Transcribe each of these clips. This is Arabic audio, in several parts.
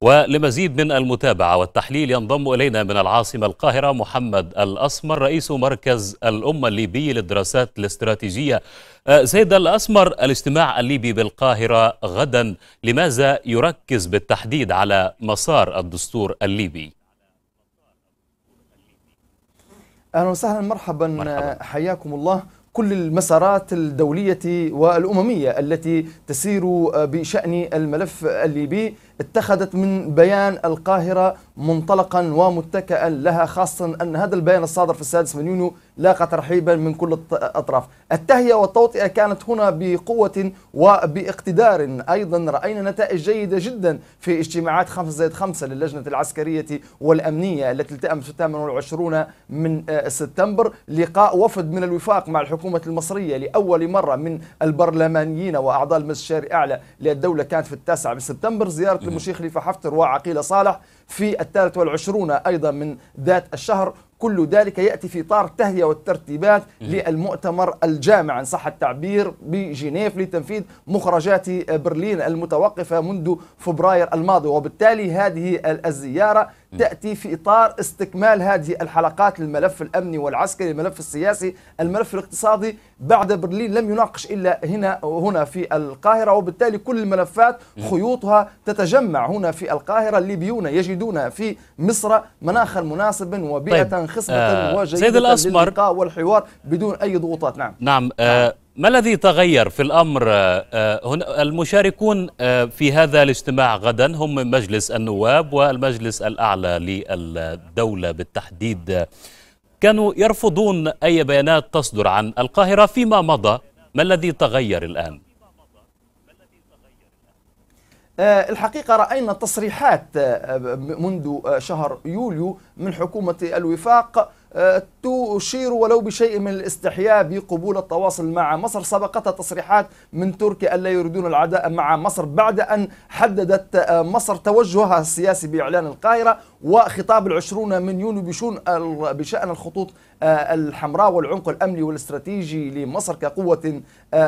ولمزيد من المتابعة والتحليل ينضم إلينا من العاصمة القاهرة محمد الأسمر رئيس مركز الأمة الليبي للدراسات الاستراتيجية آه، سيد الأسمر الاجتماع الليبي بالقاهرة غدا لماذا يركز بالتحديد على مسار الدستور الليبي؟ أهلا وسهلا مرحبا, مرحبا. حياكم الله كل المسارات الدولية والأممية التي تسير بشأن الملف الليبي اتخذت من بيان القاهرة منطلقا ومتكئا لها خاصة أن هذا البيان الصادر في السادس من يونيو لاقى ترحيبا من كل الأطراف التهيئة والتوطئة كانت هنا بقوة وباقتدار أيضا رأينا نتائج جيدة جدا في اجتماعات 5 زائد 5 للجنة العسكرية والأمنية التي التأمت في 28 من آه، سبتمبر لقاء وفد من الوفاق مع الحكومة المصرية لأول مرة من البرلمانيين وأعضاء المجلس الشارع الأعلى للدولة كانت في التاسع من سبتمبر زيارة للمشيخ خليفة حفتر وعقيلة صالح في الثالث والعشرون أيضا من ذات الشهر كل ذلك يأتي في إطار التهيئة والترتيبات للمؤتمر الجامع إن صح التعبير بجنيف لتنفيذ مخرجات برلين المتوقفة منذ فبراير الماضي وبالتالي هذه الزيارة تأتي في إطار استكمال هذه الحلقات للملف الأمني والعسكري الملف السياسي الملف الاقتصادي بعد برلين لم يناقش إلا هنا هنا في القاهرة وبالتالي كل الملفات خيوطها تتجمع هنا في القاهرة الليبيون يجدون في مصر مناخا مناسبا وبيئة طيب. خصمة آه وجيدة سيد الأسمر للقاء والحوار بدون أي ضغوطات نعم نعم آه نعم. ما الذي تغير في الأمر آه، آه، هنا المشاركون آه، في هذا الاجتماع غدا هم مجلس النواب والمجلس الأعلى للدولة بالتحديد كانوا يرفضون أي بيانات تصدر عن القاهرة فيما مضى ما الذي تغير الآن؟ آه، الحقيقة رأينا تصريحات آه، منذ آه، شهر يوليو من حكومة الوفاق آه، تشير ولو بشيء من الاستحياء بقبول التواصل مع مصر سبقتها تصريحات من تركيا ألا يريدون العداء مع مصر بعد أن حددت آه، مصر توجهها السياسي بإعلان القاهرة وخطاب العشرون من يونيو بشون بشأن الخطوط آه، الحمراء والعمق الأمني والاستراتيجي لمصر كقوة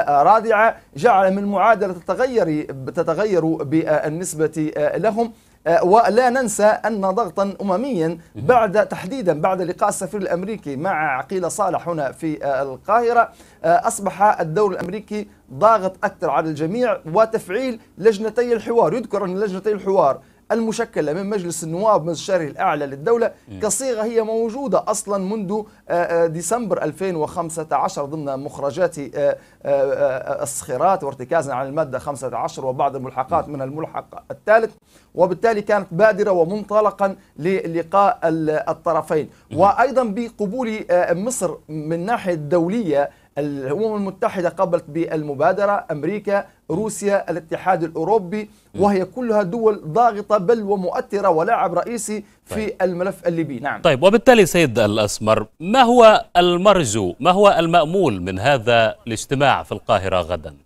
رادعة جعل من معادلة تتغير تتغير بالنسبة لهم آه، ولا ننسى أن ضغطا أمميا بعد تحديدا بعد لقاء السفير الأمريكي مع عقيل صالح هنا في آه، القاهرة آه، أصبح الدور الأمريكي ضاغط أكثر على الجميع وتفعيل لجنتي الحوار يذكر أن لجنتي الحوار المشكلة من مجلس النواب مجلس الشرعي الأعلى للدولة كصيغة هي موجودة أصلا منذ آه، آه، ديسمبر 2015 ضمن مخرجات آه، الصخيرات وارتكازا على المادة 15 وبعض الملحقات من الملحق الثالث وبالتالي كانت بادرة ومنطلقا للقاء الطرفين وأيضا بقبول مصر من ناحية الدولية الأمم المتحدة قبلت بالمبادرة أمريكا روسيا الاتحاد الأوروبي وهي كلها دول ضاغطة بل ومؤثرة ولاعب رئيسي في طيب. الملف الليبي نعم طيب وبالتالي سيد الأسمر ما هو المرجو ما هو المأمول من هذا الاجتماع في القاهرة غداً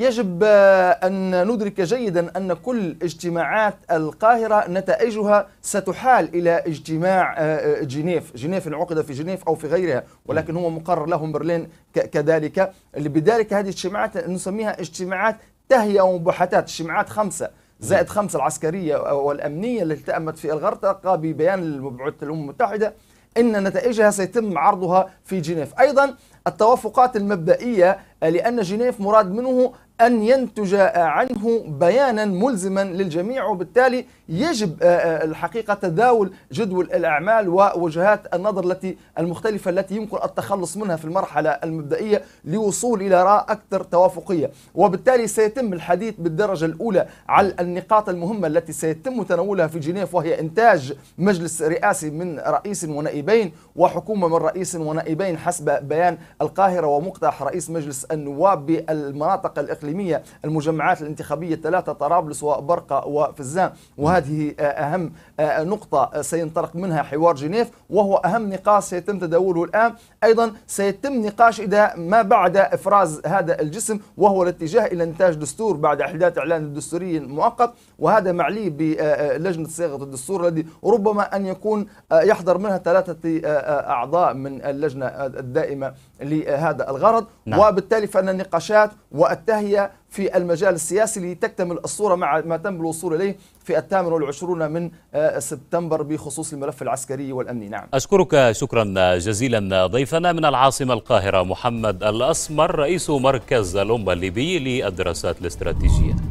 يجب آه، أن ندرك جيدا أن كل اجتماعات القاهرة نتائجها ستحال إلى اجتماع آه، آه، جنيف جنيف العقدة في جنيف أو في غيرها ولكن هو مقرر لهم برلين كذلك بذلك هذه الاجتماعات نسميها اجتماعات تهيئة ومباحثات اجتماعات خمسة زائد خمسة العسكرية والأمنية التي التأمت في الغرطقة ببيان المبعوث الأمم المتحدة ان نتائجها سيتم عرضها في جنيف ايضا التوافقات المبدئيه لان جنيف مراد منه أن ينتج عنه بيانا ملزما للجميع وبالتالي يجب آه، آه، الحقيقة تداول جدول الأعمال ووجهات النظر التي المختلفة التي يمكن التخلص منها في المرحلة المبدئية لوصول إلى رأى أكثر توافقية وبالتالي سيتم الحديث بالدرجة الأولى على النقاط المهمة التي سيتم تناولها في جنيف وهي إنتاج مجلس رئاسي من رئيس ونائبين وحكومة من رئيس ونائبين حسب بيان القاهرة ومقترح رئيس مجلس النواب بالمناطق الإقليمية الإقليمية المجمعات الانتخابية الثلاثة طرابلس وبرقة وفزان وهذه أهم نقطة سينطلق منها حوار جنيف وهو أهم نقاش سيتم تداوله الآن أيضا سيتم نقاش إذا ما بعد إفراز هذا الجسم وهو الاتجاه إلى إنتاج دستور بعد إحداث إعلان دستوري مؤقت وهذا معلي بلجنة صياغة الدستور الذي ربما أن يكون يحضر منها ثلاثة أعضاء من اللجنة الدائمة لهذا الغرض نعم. وبالتالي فإن النقاشات والتهيئة العليا في المجال السياسي لتكتمل الصورة مع ما تم الوصول إليه في الثامن والعشرون من آه، سبتمبر بخصوص الملف العسكري والأمني نعم أشكرك شكرا جزيلا ضيفنا من العاصمة القاهرة محمد الأسمر رئيس مركز الأمة الليبي للدراسات الاستراتيجية